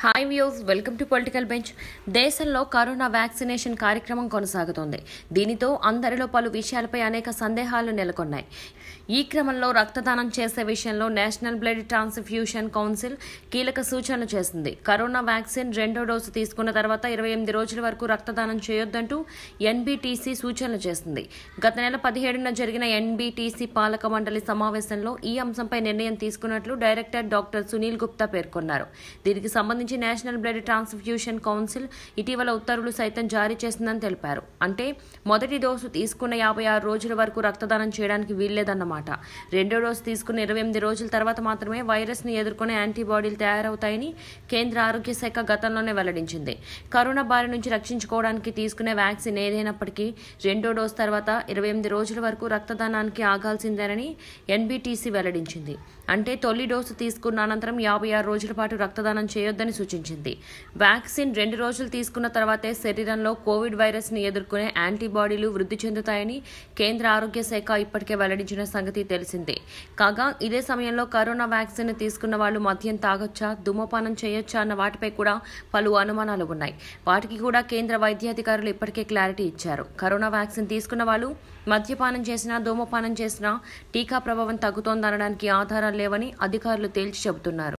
hi views welcome to political bench దేశంలో corona vaccination కార్యక్రమం కొనసాగుతోంది దీనితో అందరిలో పలు విషయాలపై అనేక సందేహాలు నెలకొన్నాయి ఈ క్రమంలో రక్తదానం చేసే విషయంలో నేషనల్ బ్లడ్ ట్రాన్స్ఫ్యూషన్ కౌన్సిల్ కీలక సూచనలు చేసింది కరోనా వ్యాక్సిన్ రెండో డోసు తీసుకున్న తర్వాత ఇరవై ఎనిమిది రోజుల వరకు రక్తదానం చేయొద్దంటూ ఎన్బీటీసీ సూచనలు చేసింది గత నెల పదిహేడున జరిగిన ఎన్బీటీసీ పాలక మండలి సమావేశంలో ఈ అంశంపై నిర్ణయం తీసుకున్నట్లు డైరెక్టర్ డాక్టర్ సునీల్ గుప్తా పేర్కొన్నారు దీనికి సంబంధించి నుంచి నేషనల్ బ్లడ్ ట్రాన్స్ఫ్యూషన్ కౌన్సిల్ ఇటీవల ఉత్తర్వులు సైతం జారీ చేసిందని తెలిపారు అంటే మొదటి డోసు తీసుకున్న యాభై ఆరు రోజుల వరకు రక్తదానం చేయడానికి వీల్లేదన్నమాట రెండో డోసు తీసుకున్న ఇరవై ఎనిమిది రోజుల తర్వాత మాత్రమే వైరస్ని ఎదుర్కొనే యాంటీబాడీలు తయారవుతాయని కేంద్ర ఆరోగ్య శాఖ గతంలోనే వెల్లడించింది కరోనా బారి నుంచి రక్షించుకోవడానికి తీసుకునే వ్యాక్సిన్ ఏదైనప్పటికీ రెండో డోస్ తర్వాత ఇరవై ఎనిమిది రోజుల వరకు రక్తదానానికి ఆగాల్సిందేనని ఎన్బిటిసి వెల్లడించింది అంటే తొలి డోసు తీసుకున్న అనంతరం యాభై ఆరు రోజుల పాటు రక్తదానం చేయొద్దని సూచించింది వ్యాక్సిన్ రెండు రోజులు తీసుకున్న తర్వాతే శరీరంలో కోవిడ్ ని ఎదుర్కొనే యాంటీబాడీలు వృద్ధి చెందుతాయని కేంద్ర ఆరోగ్య శాఖ ఇప్పటికే వెల్లడించిన సంగతి తెలిసిందే కాగా ఇదే సమయంలో కరోనా వ్యాక్సిన్ తీసుకున్న వాళ్ళు మద్యం తాగొచ్చా ధూమపానం చేయొచ్చా అన్న వాటిపై కూడా పలు అనుమానాలు ఉన్నాయి వాటికి కూడా కేంద్ర వైద్యాధికారులు ఇప్పటికే క్లారిటీ ఇచ్చారు కరోనా వ్యాక్సిన్ తీసుకున్న వాళ్ళు మద్యపానం చేసినా ధూమపానం చేసినా టీకా ప్రభావం తగ్గుతోందనడానికి ఆధారాలు లేవని అధికారులు తేల్చి చెబుతున్నారు